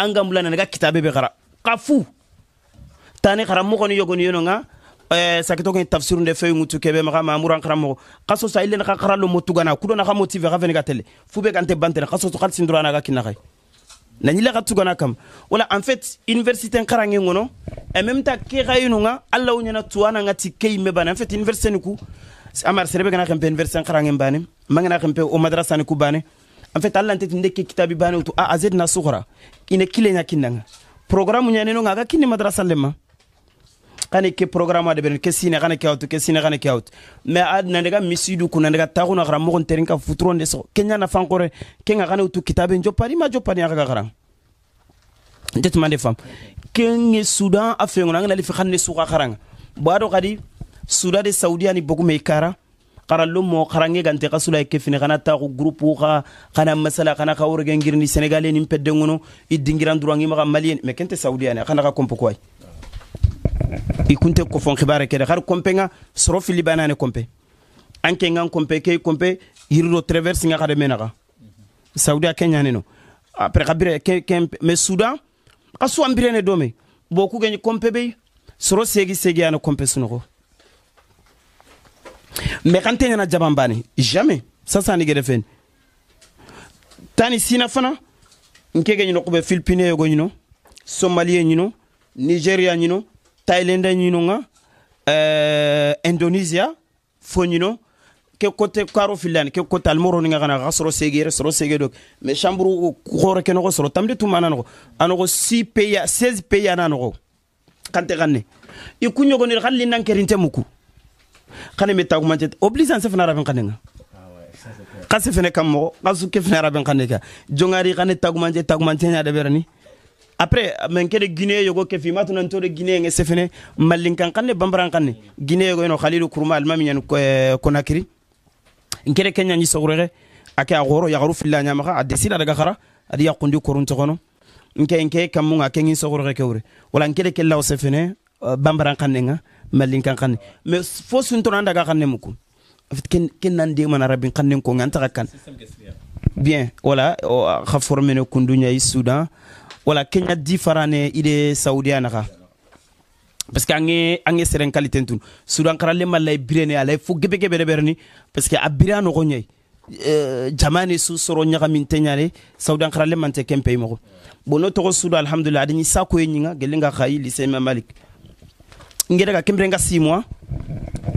an ga mbula nanaga kitabe be gara ka fu tani karamogoni yogoni yenonga eh, sakitogoni tafsiru nde feyi ŋutu kebe maxa mamuru an xaramoxo xa soso a ilena xa xara lo motugana kudo na xa motive xa fene ga tele fu be gante bantene xa soso xal sindurana ga kinna xay nañila xa tugana kam wala en fait université n xarange ŋono en même temps ke xa yinunga alla wo ñana tuwananga ti ke yimme bane en fait université ni ku amar serebe gana xempe université n xarange bane mangana xempe o madrasa ni ku bane en fait alla nteti nde kitabi bane wutu a azed na suxra ine kile nya kinnanga programu nya neno ngaga kini madrasa lema kani ke programu de ben ke sine kane ke auto ke sine kane ke auto me ad na ndega misidu kuna ndega tagu na gramo kon terin ka futron de so kenya na fankore ke nga kane utu kitabe njo pari ma jo pari aga gara ndet mande fam ke nge sudan afengo na ngale fi khanne suka karanga bado kadi sudan de saudi ani bokume me kara xarallo mo xarange gante xa sula ke fini xana taxu groupe xa xana masala xana xa worgen girni sénégalais nin pedden ŋono i dingiran durangi maxa malien mais kente saoudiyane xana xa compo kuway i kunte kofon xibare kede xar compe ŋa soro fili banane compe an ke ŋan ke compe yiriro traverse ŋa xade menaxa saudia ke ɲaneno après xa bire mais soudan xa suwan birene dome bo ku geñi compe be soro segi segiyane compe sunoxo mais kan tɛ ɲɛna jaban bani jamais ça ça ni gɛrɛfɛn tani sina fana nkege ɲino kube philipine yogo ɲino somaliye ɲino nigeria ɲino thailande ɲino nga euh, indonesia fo ɲino ke kote karo filani ke kote almoro ninga kana ka sɔrɔ sege yɛrɛ sɔrɔ sege dok mais ke nɔgɔ sɔrɔ tamde tuma ana nɔgɔ a nɔgɔ pays seize pays ana nɔgɔ kante kan ne i kuɲɔgɔnir hali muku xane mi taguma te obligence fana rabin xane nga xasi fene kam moxo xa suke rabin xane ka jongari xane tagumante tagumanteña deɓerani après men kede guinée yogo ke fima tunan tode guinée nge sefene malinkan xanne bambaran xanne guinée yogo ino khalilu kurma almamiñan konakiri eh, nkede keñañi soxurexe ake a xoro yaxaru filla ñamaxa a desila daga xara adi yaqundi koruntoxono nke nke kammunga kengin soxurexe ke wure wala nkede ke law sefene eh, bambaran xanne nga malinkan xane mais fo suntona an daga xanne muku afit ken nan demana rabin xannen konga an taxa kan bien wala xa oh, formene kunduña i soudan wala kenya di farane ide saudia naxa parce que ange ange seren qualité tun soudan xarale malla birene ala fo gebe gebe de berni parce que a bire a noxo ñayi jamane su soro ñaxamin te ñale saudan xarale mante ken pey moxo bon no toxo suda alhamdulillah adañi sakoye ñinga gelinga xayi lycée mamalik ngerega kemrenga simwa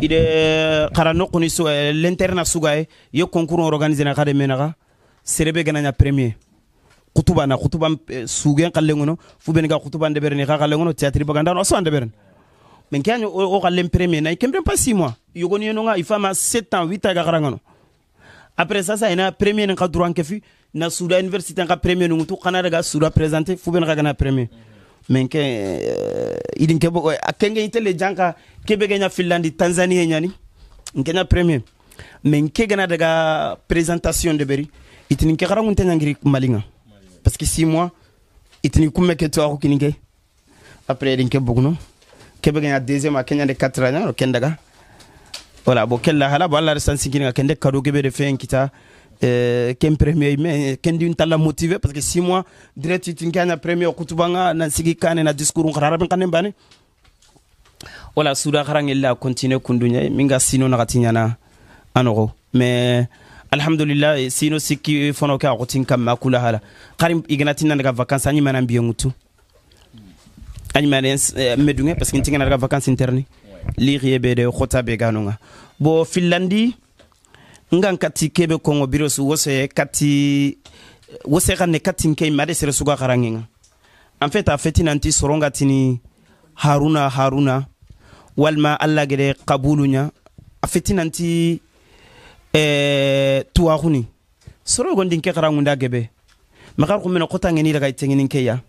ide xara noquni su eh, l'interna sugaye eh, yo concours organisé na xa de menaxa serebe ganagna premier xutuba na xutuba eh, sugen xallengono fubeni ga xutuba ndebereni xa xallengono théâtre bagandano a so a ndebereni mais nke o xallen premier na i pas six mois yogoni yenonga il fama sept ans huit ans ga xarangano après ça sa ina premier nin xa droit nke fi na suda université nxa premier nungutu xana daga suda présenté fubeni xa gana premier mm -hmm menke uh, eh, idin kebo uh, eh, akenge itele janka kebe genya finlandi tanzania nyani nkenya premier men ke gana daga présentation de beri itini ke xaranŋun te ɲangiri malinga parce que six mois itini kunme ke tuwaxu kini ke après idin ke buguno kebe ganya deuxième a de quatre ans ken daga wala bo ke lahala bo alla resansinkini ga kende kado kebe de feyen kita Eh, ken premier me ken din tala motive parce que six moi direct tinkana premier kutubanga na sigi kane na discours ngarara ben kane bane wala suda kharangella continue kundunya minga sino na katinyana anogo mais alhamdulillah sino sikki fono ke axotin kamma kula hala xari iganatina daga vacance a ñimana mbiyongutu a ñimane medunge parce que ntingenadaga vacance interni lixiye be de xota be ganonga bo finlandi ngan kati kebe kongo birosu wose kati wose xane katin ke imade sere suga xarangenga en fait a feti nanti soronga tini haruna haruna walma alla gede kabulu ɲa a feti nanti eh, tuwaxuni soro gondin ke xarangunda gebe maxar xumena xotangeni daga itenginin ke ya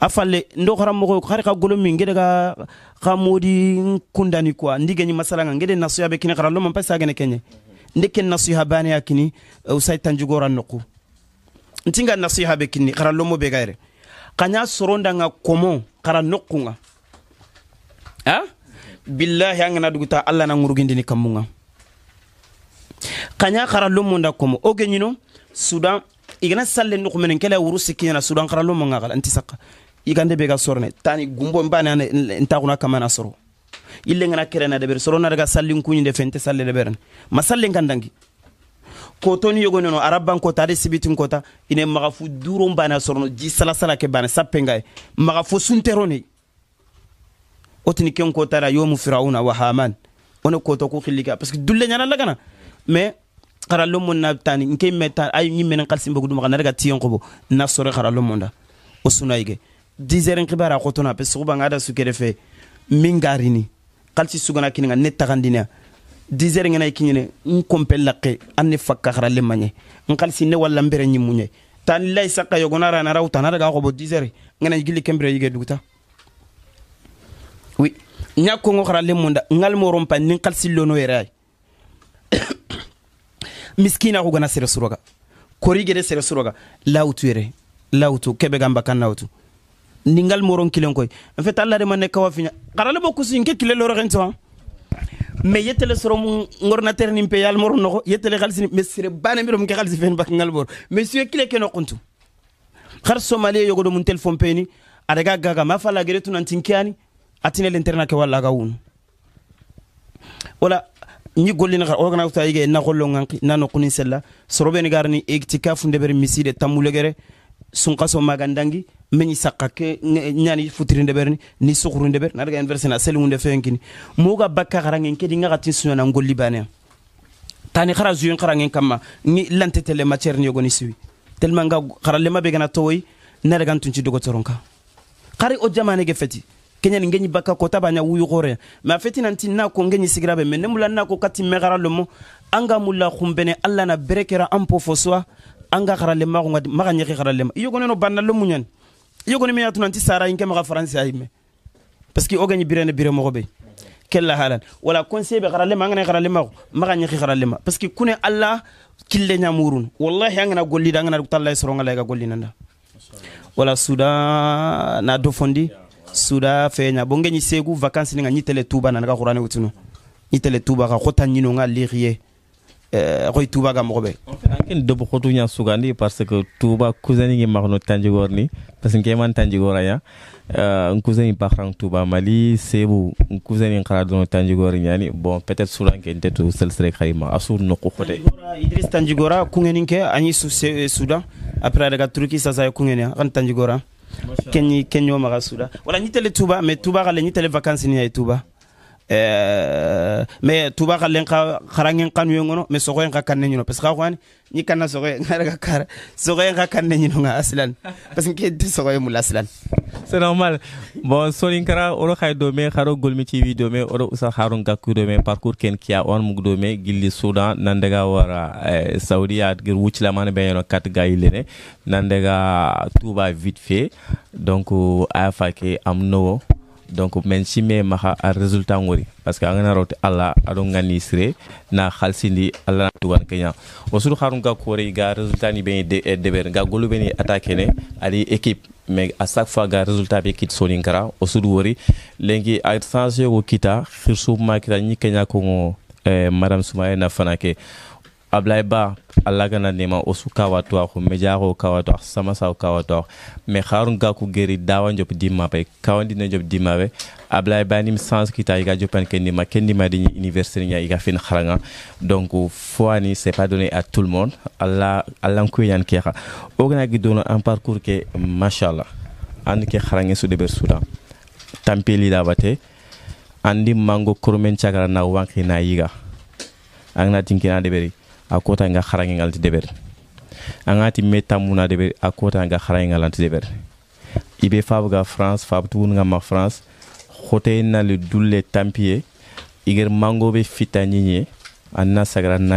a falle ndo xaranmoxo xari xa golo min ngede ga xa modi n kundani quoi ndi geñi masalanga ngede nasuya be kine xara loman parce agene keñe mm -hmm. nde ken nasiha baneya kini usaitan jugora noku ntinga nasiha be kini xara lomo be gayre xaɲa sorondanga komo xara nokunga a billahi an gana duguta alla na ŋurugindini kammunga xaɲa xara lomunda komo wo ge ɲino sudan i gana salle nuxumenen kela wuru sikkiɲana sudan xara lomonga xala nti saqa i gande be ga sorone tani gumbo n bane ntaxuna kamana soro ille ngana kerena de ber sorona daga sallin kunyi de fente salle de beren masallen kan dangi kotoni yogo nono araban kota ade sibitin kota ine magafu duron bana sorono ji salasala ke bana sappengaye magafu sunterone otini ken kotara yomu firauna wa haman one koto ku xillika parce que dulle ñana lagana mais xara lomon na tani nke meta ay ñi menen xalsin bogu duma xana daga tiyen xobo na sore xara lomon da o sunayige 10 heures en xibara xotona parce que xubanga ada sukere fe min garini kalsi sugana kininga ne tagandina dizer ngena ikinyene n kompel laqe an ne fakka khara le manye n kalsi ne walla mbere nyi munye tan lay saka yogona rana raw tan daga ko bo dizer ngena gili kembere yige duguta oui nya ko ngo khara le munda ngal mo rompa nin kalsi lono yere ay miskina ko gana sere suroga korigere sere suroga lawtu yere lawtu kebe gamba kan lawtu ningal moron kilen koy en fait alla de man kawa finya qarale bo kusi nke kile loro gen tsan me yetele soro mu ngorna ter nim pe yal moron noko yetele khalsi me sire bane miro mke khalsi fen bak ngal bor me suye kile keno kuntu khar somali yogo do mun telefon pe ni adaga gaga ma fala gere tunan tinkiani atine l'internet ke wala ga wunu wala ñi gollini xa ogana ta yige na xollo nganki na no kunin sella soro be ni garni egtikafu ndebere miside tamulegere sunqaso magandangi meñi sakka ke ñani futirinde ɓerni ni suhrunde ɓer naɗaga inverse na selingunde fenkini moga bakka xarangen kedi ngaxatin suñana ngolli baneya tani xara zuyen xarangen kamma ni lantetele matiére ni yogoni siwi tellement nga xara lema ɓe gana towoy naɗagan tunci dogotoron ka xari o jamanege feti keñani ngeñi bakka kota baña wuyu xooreya mais a fetinanti na ko ngeñi sigiraɓe mais ne mula na ko kati mexara lomo anga mula xumbene allah na bere kera an po fo soa anga xara lema xunga maxa ñexi xara lema i yogoneno banna lo muñani yo kɔni min y'a tuna n tɛ sara n kɛ maga faransi a yimɛ parce que o kɛ ɲi birɛne birɛ mɔgɔ be kella halan wala conseil be xaralema angana xaralema xo maxa ɲexi xaralema parce que kune alla kille ɲamurun wallahi angana gollida angana tallahi e soronga layiga e gollinanda wala suda na do fondi suda feña bo ngeñi segu vacance ninga ñitele tuba nanaga xurane wutinu ñitele tuba xa xota ñinonga lixiye Eh, roy tuba ga mogobe anken dobo khotu nya sugandi parce que tuba cousini ngi marno tanjigor ni parce que man tanjigor ya euh, un cousini bakhran tuba mali sebu un cousini khara don tanjigor nyani bon peut-être sulan ken tetu sel sere kharima asur no ko khote idris tanjigora kungeni ke ani su sudan euh, après daga turki sasa kungeni kan tanjigora kenyi kenyo maga sudan wala ni tele tuba mais tuba gale ni tele vacances ni ay tuba eh me tuba ka lenka kharangen kanu ngono me sogo nga kanne nyino parce que khwani ni kana sogo nga ka kar sogo nga kanne nyino nga aslan parce que di sogo e mu aslan c'est normal bon solin kara oro xay do me kharo golmi tv do me oro usa harun gakku do me parcours ken kiya on mug do me gilli sudan nandega wara eh, saudiya gir wucla man be yono kat gayilene nandega touba vite fait donc afa am nowo donc men cime maxa a résultat ngori parce que angana rote alla aɗo ngani sire na halsindi alla na tugan keña o sur xarum ga koori ga résultat ni ɓeni deɓer eh, ga golu ɓeni attaque ne ali équipe mais à chaque fois ga résultat be kit sonin kara o sur wori lengi a changé go kita xirsuma kita ni keña kongo eh, madame soumaye na fanake ablaye ba alla kana nema osu kawatu axu mejaxo kawatu ax samasaw kawatu ax mais xarun gaku geri dawa njop dimape kawandine njop dimape ablaye ba nim sens kita iga jopan ke ndima ke ndima diñi université ña iga fin xaranga donc fo c'est pas donné à tout le monde alla alla nkuyan ke xa ogana gi dono un parcours ke machallah and ke xarange su deber suda tampeli da bate andi mango kurmen chagara na wanki yiga angna tinkina deberi a kota nga xaraŋe ŋa lanti a ŋa me tamu na a kota nga xaraŋe ŋa lanti i be faabu france faabu tugunu ma france xote na le dul le tampiye i geri mango fita ɲiɲe a na sagara na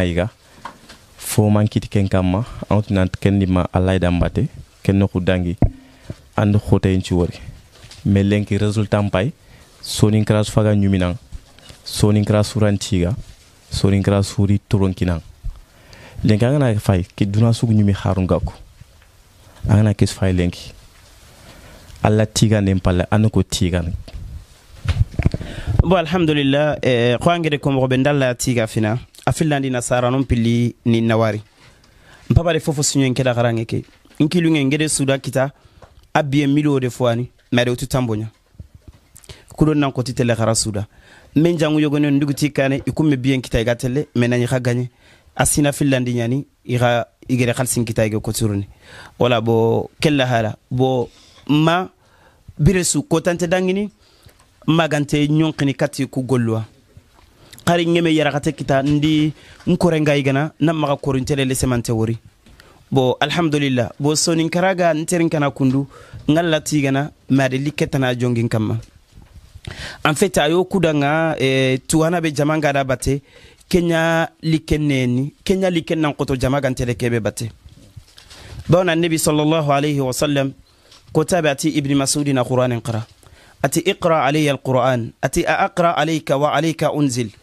fo man kiti ken kan ma aŋ tina kendi ma alayi danbate ken no dangi andi xoteyin ci wori me lenki resultat pai sonin kara faga ɲuminan sonin kara surantiga sonin kara suri toronkinan lenki angana kana fay ke duna sugu ɲumi harun gako angana kes fay lenki alla tiganen palla an ko tigani bon alhamdulillah eh, ko angede ko moxoɓe be ndalla tiga fina a fillandi nasara non pilli ni nawari mpabare fofo siñoen keda xarange ke e nkilungen ngede suda kita a biye milio de tamboña nan koti tele xara suda men jangu i biyen kita e tele nañi xa gagne a sina finlandi ɲani i xa i gɛrɛ xalisin kita i ge koturuni wala bo ken lahala bo ma biresu kotante dangini magante ɲonkini kati ku golluwa xari ɲeme yaraxate kita ndi n korenga i gana na maxa koruntele lesemante wori bo alhamdulillah bo soninkaraga n terin kana kundu n ga lati gana madeli ketana jongin kanma en fait a yo kuda ga eh, tuhana be jaman gada bate kenya likeneni kenya likennan koto jama gantere kebe bate bona nabi sallallahu alaihi wasallam ko tabe ati ibni masudi na qur'an qara ati iqra alayya alquran ati a aqra alayka wa alayka unzil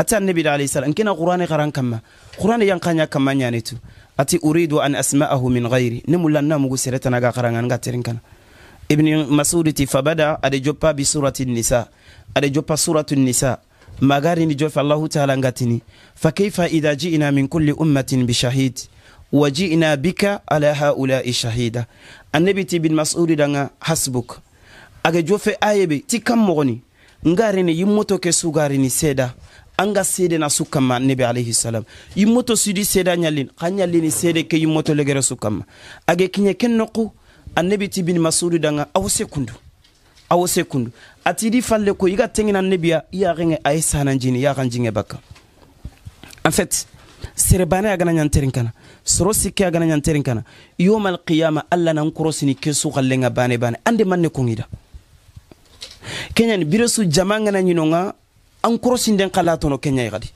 ati annabi da alayhi salam kina qur'an qaran kama qur'an yan kanya kama nyanitu ati uridu an asma'ahu min ghairi nimulla na mugu sereta naga qaran an gaterin kana ibni ti fabada ade joppa bi surati nisa ade joppa suratu nisa magarini jofe allahu taala ngatini fa kaifa ida ji'na min kulli ummatin bishahid wa ji'na bika ala haulai shahida annabi ti bin mas'udi danga hasbuk aga jofe ayebe ti kam mogoni ngarini yimmoto ke sugarini seeda an ga seede na su kanma annabi alayhi salam yimmoto sidi seeda ɲallini xa ɲallini seede ke yimmoto legere su kanma aga kiɲɛ ke noku annabi ti bin mas'udi danga awo se kundu awo se kundu ati di falle ko iga tengina nebiya iya renge ay sananjini ya kanjinge bakka en fait serebane agana ñanterin kana soro sikke agana ñanterin kana yomal qiyama allah nan korosini ke suxallenga bane bane ande manne kongida keñani biresu jama ngana ñinonga an korosinden xala tono keñayi xadi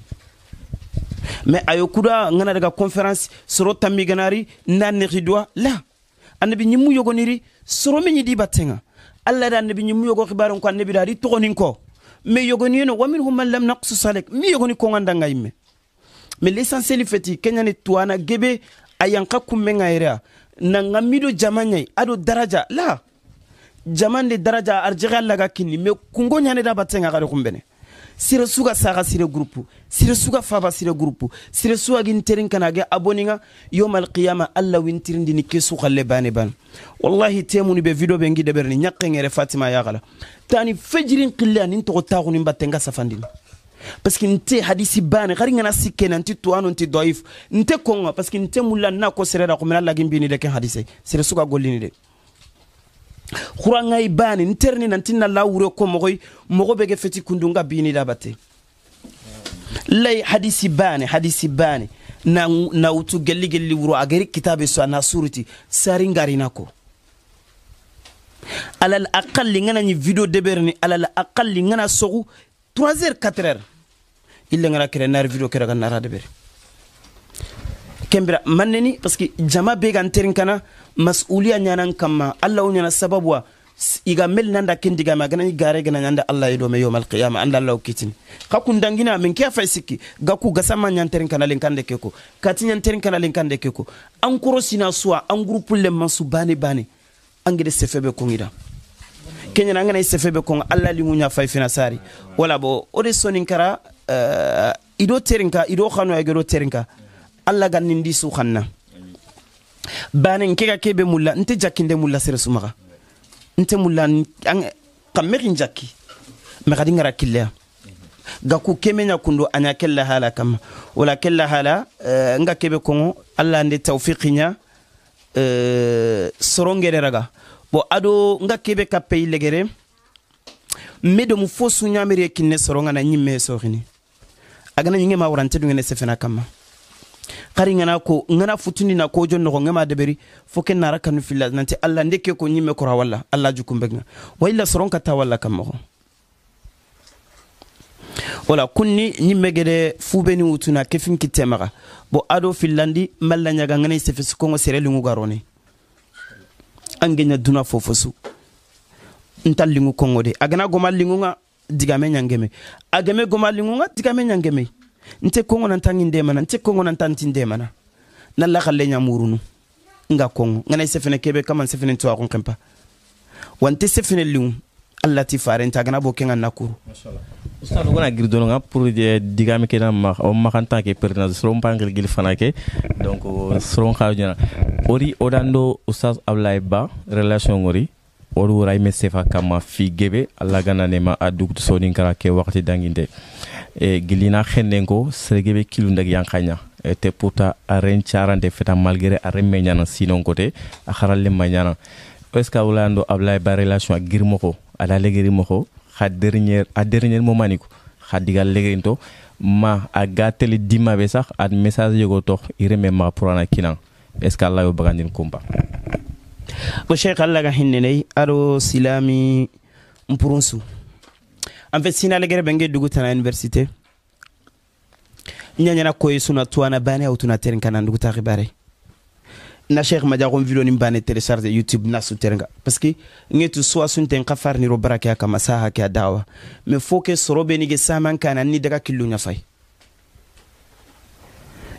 mais ayo kuda ngana daga conférence soro tammi ganari na nexi dowa la annabi ñimmu yogoniri soro me ñi di battenga allah da annabi ñimmu yogo xibaron ko annabi da adi toxonin ko mais yogoni yeno wa minhum man lam naqsus alek mi yogoni kongandanga yimme mais l'essentiel feti keñani tuwana gebe a yanka kummenga yerea nanga mido jama ɲai ado daraja la jaman de daraja arjexi allaga kinni mais kungo ɲane da battenga xade kunbene sire suga saga sire groupe sire suga faba sire groupe sire suga ginterin kana ga aboninga yom al qiyama alla wintirin dini kesu khalle bane ban wallahi temuni be video bengi de berni nyakke ngere fatima ya gala tani fejrin qilla nin to taquni batenga safandini parce que nte hadisi bane xari ngana sikke na nti tuwano nti doif nte konga parce que nte mulla na ko serera ko mena lagin bini de ken hadise sire suga gollini de xuranŋayi bani n terini nanti na la wure ko mogoyi mogo be ge feti kundunga bini labate lay hadisi bani hadisi bani na, na wutu gelli gelli wuro ageri kitabe so na suruti saringarina ko alal aqalli ngana ñi video deberini alal aqalli ngana sogu 3 heures 4 heures ille ngana kere nari video kera ga nara deberi kembira maneni parce que jama be ga nterin kana mas'uliya ɲanan kanma alla wo ɲana sababuwa iga mel nanda kendigame agana gare gana ɲanda alla ye dome yomal qiyama anda alla wo kitini xa kundangina min ke fay sikki ga ku gasama ɲanterin kana len kan ke ko kati ɲanterin kana len kan ke ko an koro sina suwa an gurupu le mansu bane bane an gede sefe be kongida keɲana an gana i be konga alla limu ɲa fay fina sari wala bo wo sonin kara uh, ido terin ido xanoya gedo terin ka alla gannindi suxanna banen ke ga kebe mulla nte jakkinde mulla sere sumaxa nte mulla xammexin jakki me xadi ngara killeya gaku keme ñakundo a ña kella hala kamma wala kella hala eh, nga kebe kongo alla nde tawfiqiña eh, sorongere raga bon ado nga kebe ka peyi legere me domu fo suñamere kinne soronga na ñimme soxini agana ñinge ma warante dungene sefena kamma xari ngana ko ngana futuni na ko jon noxo ngema deberi fo ke nara kanu filla nanti alla nde ke ko ñimme kora walla alla jukumbe nga wayilla soron ka ta walla kam moxo wala kunni ñimme gede fubeni wutuna ke fin kitte maxa bo ado fillandi malla ñaga ngana sefesu kongo sere lingu garone an geña duna fofosu nta lingu kongo de a gana goma lingu nga digame ñangeme a geme goma lingu nga digame ñangeme nte kongo nan tangi ndemana nte kongo nan tanti ndemana nalla kalle ñamurunu nga kongo ngana sefene kebe kama sefene to akon kempa wante sefene liu alla ti faren ta gana bo kenga nakuru ustad gona gir dono nga pour eh, digami ke na ma o ma kan ta ke perna soro mpa ngel gil fana ke donc soro ka jona ori odando ustad ablay ba relation ngori oru raime sefa kama figebe alagana nema adugtu sonin kara ke wakati danginde e gilina ko khenengo sergebe kilundagi yankanya e, te pourta a ren charante feta malgré a aren meñana sinon côté akharale mañana est-ce que wulando ablay ba relation ak girmoko ala moko xa dernier a dernier moment niko xa digal legirinto ma a ga tele dima sax ad message yogo tox ireme ma pourana kinan est-ce que alla yo bagandin kumba bo sheikh alla ga hinnenei aro silami mpurunsu en fait sina alegere ɓe nge dugu tana université ñañana koye suna tuwana bane awtuna teren kana dugu ta xibare na cheikh jago video ni bane télécharger youtube na su terenga parce que nge tu suwa sunten xa fariniro bara ke a kama saha ke dawa mais fo ke soro beni nige saman kana ni daga kilu nya fay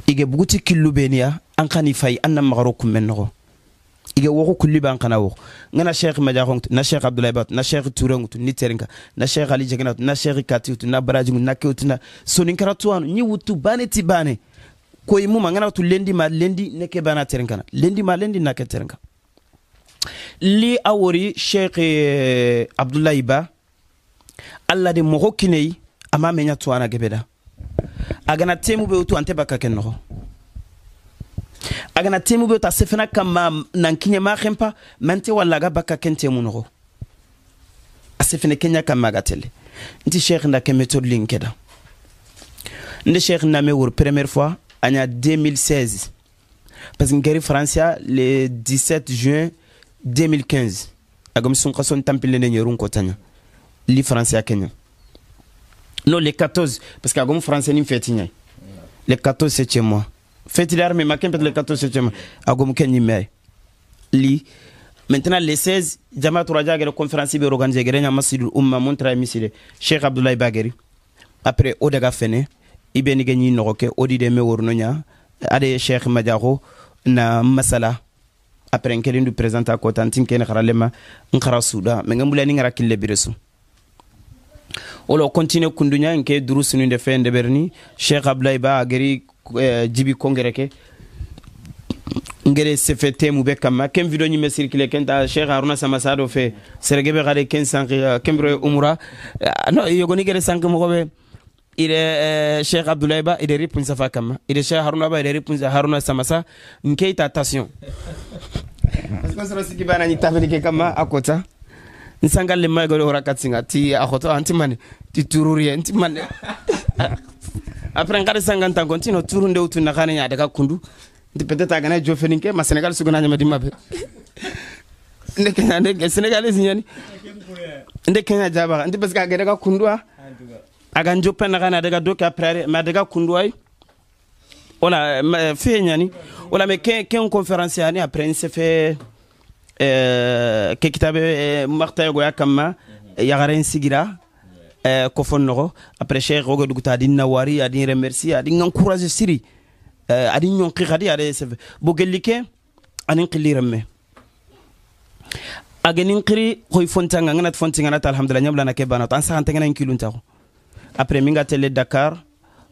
ige buguti kilu benia an xani fay an na maxaro kunmen noxo iga woku kulli ban kana wok ngana sheikh majaxong na sheikh abdoulaye bat na sheikh toureng tu ni terenka na sheikh ali jegenat na sheikh kati tu na baraji na kew tu na sonin kara tuwanu ni wutu bane ti bane koyi muma ngana tu lendi ma lendi neke bana terenkana lendi ma lendi nake terenka li a wori sheikh eh, abdoulaye ba alla de mogo kineyi ama meɲa tuwana gebeda a gana temu be wutu ante bakka ken noxo agana temu be ta sefena kama nan ma xenpa mante walla aga bakka ken temu noxo kenya kama aga tele nti cheikh nda ke méthode lin nde cheikh nda me wor première fois aɲa 2016 parce que ngeri francia le 17 juin 2015 agam sunka son tampilene ɲerun kotaɲa li francia kenya non le 14 parce que agom français fait fetiɲai le 14 c'est chez moi fait-il maquin peut-être le 14 septembre agom ken li maintenant les 16 jama turaja gere conférence be organisé gere nyama sidul umma montra misile cheikh abdoulaye bageri après o daga fene ibeni gani n'oroke. odi de me worno nya ade cheikh madiaho na masala après nkelen du à ko tantin ken kharalema nkhara suda me ngambulani ngara kille birisu. Olo continue kundunya nke durusinu de fe ndeberni cheikh abdoulaye ba Eh, jibi kongere ke ngere sefe temu be kamma ken video ñimme circulé ken ta cheikh haruna samasa do fe serege be xade ken sanki eh, kembiro umra eh, no yogoni gere sanki moxo ɓe ide cheikh abdoulaye ba ide ripunsa fa kamma ide cheikh haruna ba ide ripunsa haruna samasa nke ta tation parce que soro sigi banani tafeli ke kamma a kota n sangal le maygode wora katsinga ti a xoto anti mane ti tururiye nti mane après nkari sangan tan kontino turu nde utu na kane nyade ka kundu ndi peut-être agana jo feninke ma senegal sugo nanya madima be nde kenya nde senegal zinyani nde kenya jaba ndi parce que agada ka kundu a aga njo pena kana daga doka après ma daga kundu ay wala fiye nyani wala me ken ken conférence yani après ni se fait euh ke kitabe marta yogo yakama yagaren sigira eh, ko fo noxo après cheikh oga duguta adin nawari adin remercier adin encourager siri eh, adin ñonki xadi ade sef bo gelli ke anin xilli remme agenin xiri xoy fontanga nganat fontinganata alhamdulillah ñamlana ke banato an saxantengenañ kiluntaxo après minga tele dakar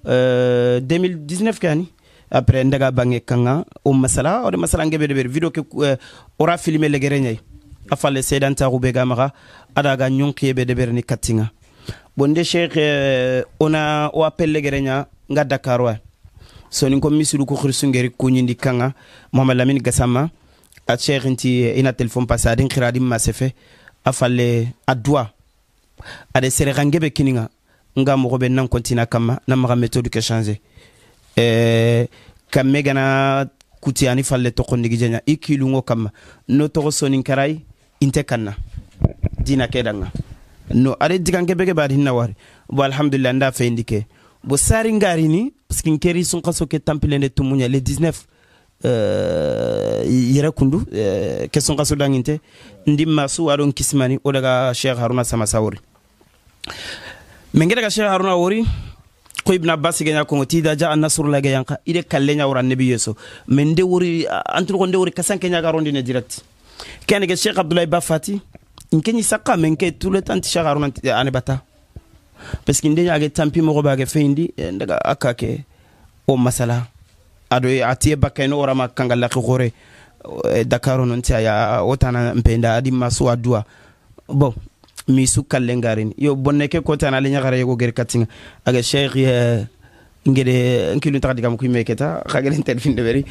euh, 2019 kani après ndaga bange kanga o masala ode masala ngebe de ber video ke uh, ora filmé legere ñay afale sedan taxu be ga maxa ada ga ñonki yebe de ber ni kattinga bonde sheikh euh, ona o appelle gerenya nga dakarwa soni ko misiru ko khirsungeri kunyindi kanga mohammed lamin gasama a cheikh nti eh, ina telephone passé adin khiradi masefe afalle adwa ade serengangebe kininga nga mogo be nan kontina kama na maga méthode ke changer eh kamme gana kuti ani falle to kondigi jenya ikilungo kama no to sonin karai inte kanna dina kedanga no ada diganke bege bari hinna wari bo alhamdulillah nda feyndi ke bo sari ngarini parce que nkeri sun kaso ke tampilende tumunya le 19 uh, yɛrɛ kundu uh, ke sun kaso dangin tɛ ndi masu adon kismani o daga sheikh haruna samasawori men daga sheikh haruna wori ko ibna abbas genya kongo tida ja an nasru lage yanka ide kalle nya wora nabi yeso men de wori antu ko de wori kasan kenya garondi ne direct kene ke abdullahi bafati nke ni saka menke tule tanti shagaru nanti anebata parce que ndeja age tampi mogo bage feindi eh, ndaga akake o oh, masala ado eh, atiye bakeno orama kangala khore eh, dakaro non ti aya wotana mpenda adi masu adua bon mi su kallengarini yo bonne ke kotana ale ɲagara yego gere katinga aga cheikh ngede nkilu taxa digamu kuy meketa xa gelen telfinde beri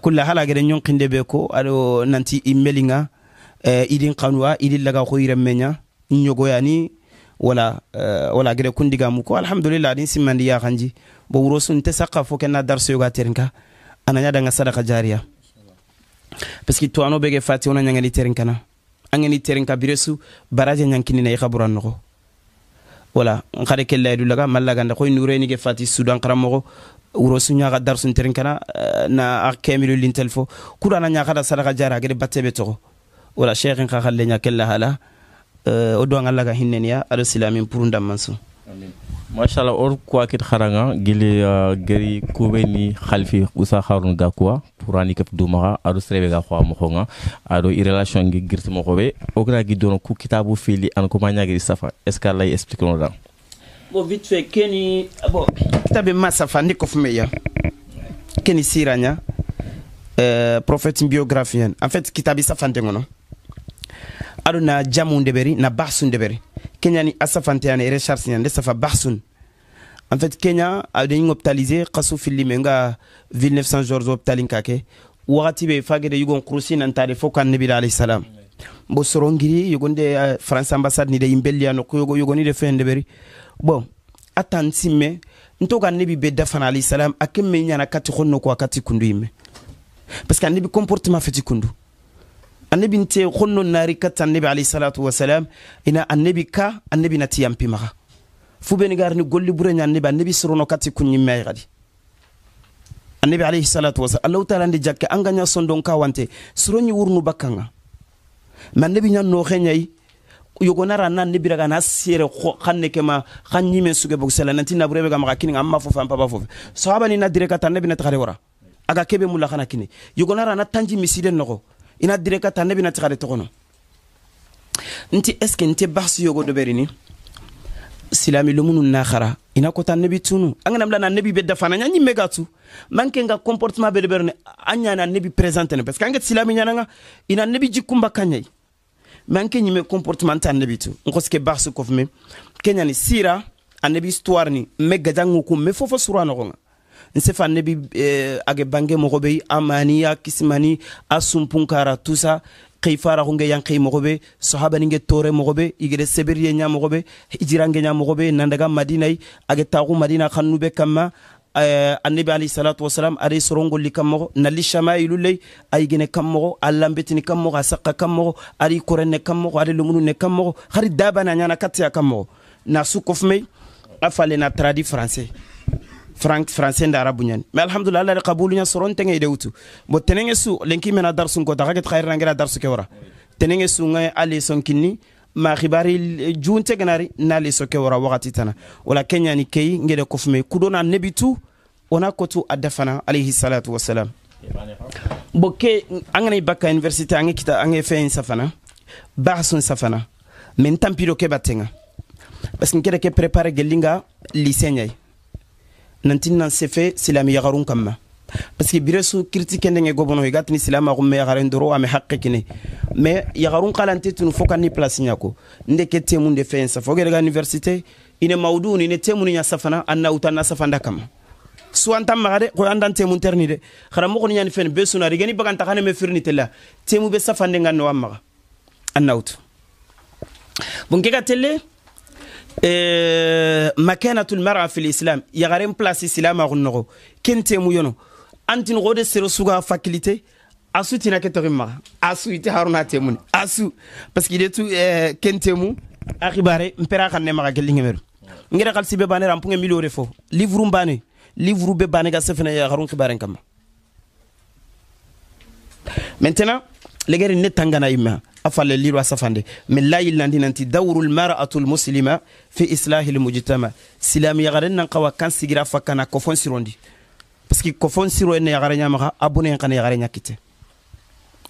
kulla hala gede ɲonkinde be ko ado nanti imelinga Eh, idin kanuwa idin laga hoyiren meña ñogoyani wala eh, wala gere kundigamu ko alhamdulillah adin simmandi yakanji bo wuro sun te sakka fo kenna darsoyoga terinka ananadanga sadaka jariya parce que tuwano bege fati wona ñangani terinkana angani terinka biresu baraje ñankinina i xaburan noxo wala nkade ke layidu laga mallaganda koy nurenige fati sudan xaramoxo wurosu ñaxa darsun terinkana na eh, a kemilu lintel fo kurana ñaxada sadaka jari agede battebe toxo wala sheikhin eh, ka halle nya kella hala o do ngalla ka hinneniya ado silamin purun dammansu machallah or kuwa kit haranga gili uh, geri kube ni khalfi usa harun ga kuwa purani kep dumaga ado serebe ga kwa mokonga ado i relation gi girti mo mokobe ogna gi dono ku kitabu fili an ko manya gi safa est ce que lay expliquer no da bo vite fait keni ah bo kitabe masafa ndiko fumeya keni siranya euh prophète biographien en fait kitabi safa ndengono aɗo na jamu ndeɓeri na bahsu ndeɓeri keñani a safanteyani recherche ñani nde safa bahsun en fait kenya aɗoyin hopitalisé kasu fillime nga ville 900 george hopitalin kake wakati ɓe fagede yugon kurusi nantade fo ko annabiɗa alayhisalam bo sorongiri yogonde eh, france ambassade ni de yimbelliya nokko yogo yogonide fo hen ndeɓeri bon atan simme ntoga annabi be dafana alayhisalam a kemme ñana kati honno ko a kati kundu yimme parce que annabi comportement feti kundu annabi nte honno naari katta annabi alayhi salatu wasalam ina annabi ka annabi nati yampimaxa fu beni garini golli bureña annabi annabi sorono kati kunñimmeayi xadi annabi alayhi salatu wasalam allahu taala ndi jakke an gaña sondon ka wante soroñi wurnu bakkanga ma annabi ña nooxeñayi yogonara na ne biraga na sere xan ne kema xan ñime suge bogsela nanti naburebe ga maxa kininga an ma fofe an paba fofe sahaba ni na dire kata annabi na taxare wara aga kebe mulla xana kini yogonara na tanji misiden noxo i na dire ka ta ne bena tigade tɔgɔnɔ nti eske nte baxi yogo doberini silami lomunu naxara ina kota nebi tunu an gana bilana nebi be dafana ɲa ɲimme ga tu man ke nga comportement be deberene an ɲana nebi présentene parce que an ke silami ɲananga ina nebi jikkunba kan ɲai ma an ke ɲimme comportement ta nebi tu n koske baxi kofume ke ɲani sira a nebi histoire ni me gajanŋu kun me fofo suru a nɔgɔn ga nsefa nebi eh, age bange mogo be amani a kisimani a sunpunkara tusa xei faraxunge yan xei moxobe sahabaninge tore moxobe igede seberiye ɲa moxobe hijirange ɲa moxobe nandaga madinayi age taxu madina xannube kanma eh, annabi alayhi salatu wasalam ada sorongolli kammoxo nalli shamayilu ley a yigene kammoxo a lambetini kammoxo a sakka kammoxo ada i korenne kammoxo ada lomunu ne kammoxo xari dabana ɲana kattiya kammoxo na su kofumey a fale na tradi français français nda arabu ñani mais alhamdulillah alla re qabulu ña soron tenge ide wutu bo tenenge su lenki mena darsun kota xaget xayiranangera darsu ke wara tenenge su ngaye a leson kinni ma xibari eh, junte ganari na leso ke wara waxati tana wala keñani keyi ngede kofume kudona nebi tu wona kotu a dafana alayhi salatu wasalam bo ke an ganai bakka université ange kita ange feyin safana baxsun safana mais n tampido ke battenga parce que nkede ke prépare gellinga lycée ñayi nantin nan sefe silami yagarun kamma parce que biresu kiriti kendenge gobono i igatini silama gumme yagaren doro ame haqqe kine me yagarun kalante tunu fo kanni place nyako nde ke temu nde fe safa ogere ga université ine maudu ni ne temu nya safana anna utanna safanda kama suwan tan de koy andan temu terni de kharamogo ni yani fen be sunari geni baganta khane me firni tella temu be safande ngan no amaga anna utu bon ke ga telle Eh, makanatu lmara fi lislam yagaren place silamaxun noxo kentemu yono antin xo de sero suga facilité a su tina ke toxin maxa a su ite haruna temune a su parce que idetu eh, kentemu a xibare npera xan ne maxa gelingemeru ngere xal sibe bane rampunge milio de fo livre bane livre be bane ga sefene yaxarun xibaren kamma maintenant legeri ne tangana yimmea afalle liro asafande min la yillandinanti dawru lmara'atu lmuslima fi islahi lmujtama silamiyagaren nan kawa kan sigira fa kana kofon sirondi parce que kofon siro ene yagare ɲamaga a bone yen kana yagare ɲa kite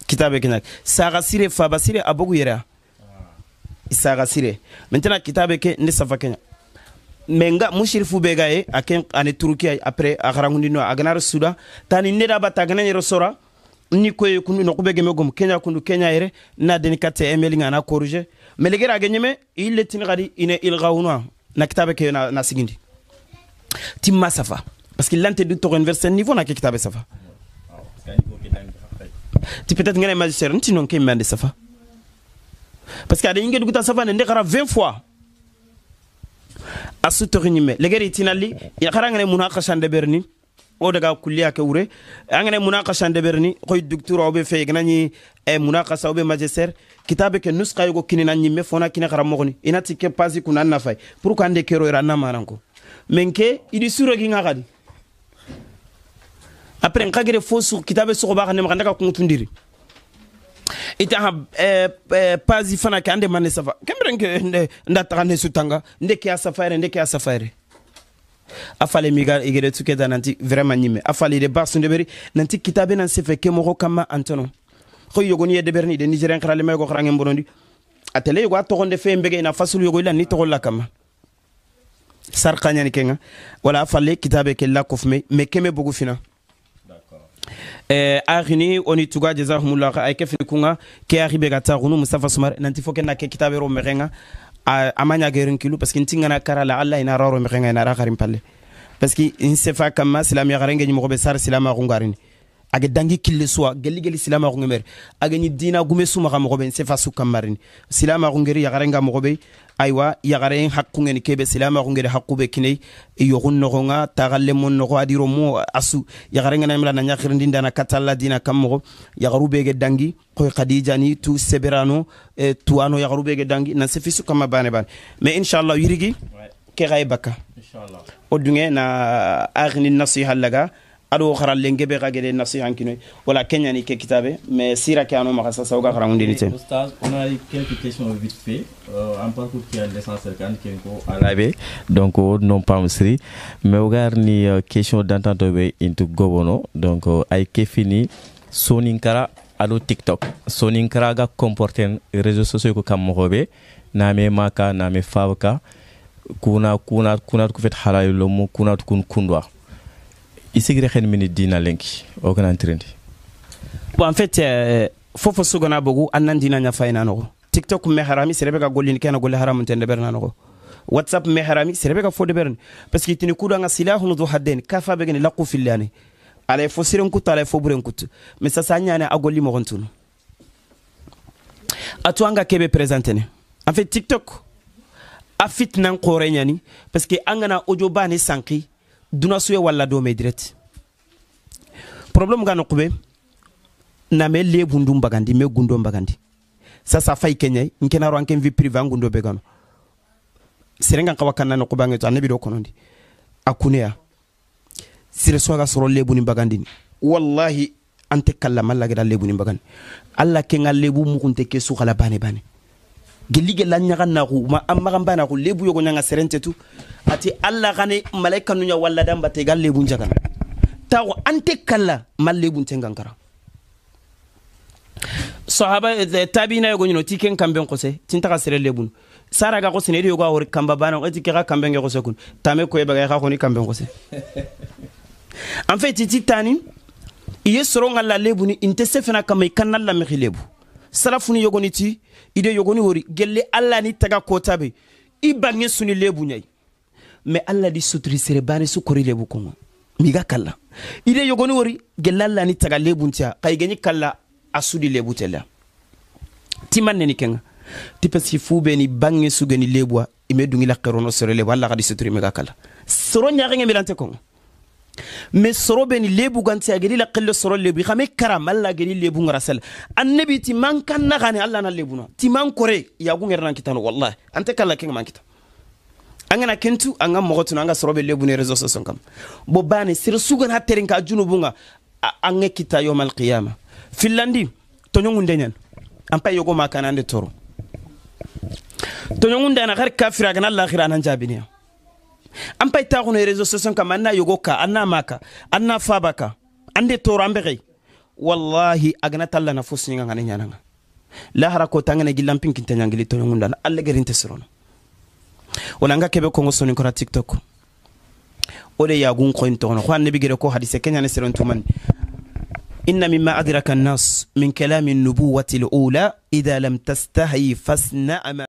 kitabe kina saga sire faba sire a bogu yɛrɛ saga sire maintenant kitabe ke nde safa keɲa mais nga mushirifu be ga ye a ken ani turuki ay après a garangundino a ganaro suda tani nedaba ta gana ɲero sora ni ko ye kunu noku bege kenya kundu kenya ere na deni kate emeli ngana koruje melegera agenyeme ile tin gadi ine ilga unwa na kitabe ke na, na sigindi timma safa parce que lante du toren verse niveau na ke kitabe safa ti peut-être ngana magister nti non ke mande safa parce que ade du duguta safa ne ndekara 20 fois a sutori ñimme legeri itinalli i xara ngane muna xasande berni wo daga kulliya ke wure angene munakasha ndeberni koy docteur obe fe ganani e munakasa obe magister kitabe ke nuska yugo kinina nyimme fona kina karamogoni inati ke pasi kuna na fay pour kande kero era na menke idi sura gi ngakadi après nkagere fosu kitabe soko ba kanema kandaka kungutundiri ita ha e, e, pasi fana ke ande mane safa kembre nke sutanga ndeke ya safari ndeke ya afale miga igere tukeda nanti vraiment nyime afale de basu ndeberi nanti kitabe nan sefe ke moko kama antono ko yogoni yede berni de nigerian krale me ko khrange mbonondi atele yogo atogonde fe mbege ina fasulu yogo ila ni togolla kama sarkañani kenga wala afale kitabe ke lakofume me keme bogu fina eh, arini oni tuga jazahumullah ay ke fini kunga ke aribe gata gunu mustafa sumar nanti fo ke na ke kitabe ro merenga gerin kilu parce que nti ŋana kara la alla ina raro mexenga ina ra xarin palle parce que in sefa kanma silamiya xarengeñi moxo be sar silama xungarini age dangi kille geli gelli gelli silama xungemere age ñi dina gume sumaxa moxo be in sefa su kanmarini ngeri ya garenga mo be aywa yagaren hakkungeni kebe silama kungede hakkube kine yogun nogonga tagalle mon nogo adiro mo asu yagarengana mila na ñakirindin dana katalla dina kam mogo yagaru bege dangi koy khadijani tu seberano eh, tuwano yagaru bege dangi nan sefisu kama bane bane mais inchallah yirigi ouais. ke gaye bakka o dunge na agni nasiha laga ado xarallen kebe xa gede nasihan kinoy wala keñani ke kitabe mais sira ke ano maxa sasa woga xarangundini ten alaɓe donc woɗunon euh, pam siri mais woga arni euh, question d'entente ɓe into gobono donc euh, ay ke fini kara aɗo tiktok kara ga comporten réseau sociaux ko kam moxoɓe name maka name fab kuna kuna kuna ko ku halay lo lomu kunat kun kundwa isigire hen mini dina lenki o kana trendi bon en fait euh, fofo sugana bogu annan dina nya no tiktok me harami serebe ka golini kana golle haramu tende whatsapp me harami serebe parce que tini kudo du kafa laqu fillani fo siren kutu fo buren kutu mais a golli mo gontunu anga kebe en fait tiktok a fitnan kore parce que angana ojo bani sanki dunasuye walla dome direct problème ga noqube na me le gundu mbagandi me gundo mbagandi sasa fay kenye nkenaro anken vi privé angundo be gano serengan kawa kanna noqube ange to annabi do konondi akuneya sire soga soro lebu ni bagandi wallahi ante kallama lagida lebu ni bagandi alla kenga lebu mukunte ke sukala bane bane gelige la ɲaga naku ma an magan ba naku lebu yogo ɲanga serentetu ati alla gane malaika nu ɲa walladan bate ga lebu jagana tago an te kalla ma lebu ten gankara sahaba eh, eh, tabina yogo ɲino ti ken kanben kose tin taga sere lebunu sara ga kosene idi yogo a hori kanba bana eti ke ga kanben ge kose kun tame koye baga i ga koni kanben kose en fait iti tani i ye soro ŋa la lebuni inte se fana kama i kanna lamexi lebu salafuni yogoni ti ide yogoni wori gelle alla ni taga kota be i bange suni lebu ɲai ma alla di suturi sere bani su kori lebu kɔngɔ miga kalla ide yogoni wori gelle alla ni taga lebu ntiya ka igeni kalla a lebu tela tima neni kenga ti paski fu be ni bange sugeni lebuwa ime dungila kerono sere lebu alla di suturi miga kalla soro ɲaxenge milante kɔngɔ me soro beni lebu ganti agedi la qillo soro lebu xame karam alla gedi lebu ngarasel annabi ti man kan naxani alla na lebuna ti man kore yagu ngerenan kitano wallahi ante kalla kenga man kita an kana kentu an ka mɔgɔ tunu an ka sɔrɔ bɛ lebu ni réseau sosial kan bon bani sere sugana terin ka junubun ka an ka kita yom al qiyama finlandi tɔɲɔgun deɲan an pa yogo ma kana an de tɔɔrɔ tɔɲɔgun dana kari kafira a kana lahira anan jaabiniya an pa i ta xunu réseau sociaux kama an na yogo ka an na ma ka an na faba ka an de toro an bexey wallahi a gana ta lana fo suɲiga ngane nga lahara ko tangene gillanpin kinta ɲangili toɲongundana alla gerinte sirono wala nga ka kebe kongo soninkora tiktok o de yagun koyin togono ko annabi gere ko hadise keɲane siron tumani إن مما أدرك min من كلام النبوة الأولى إذا لم تستهي فاصنع ما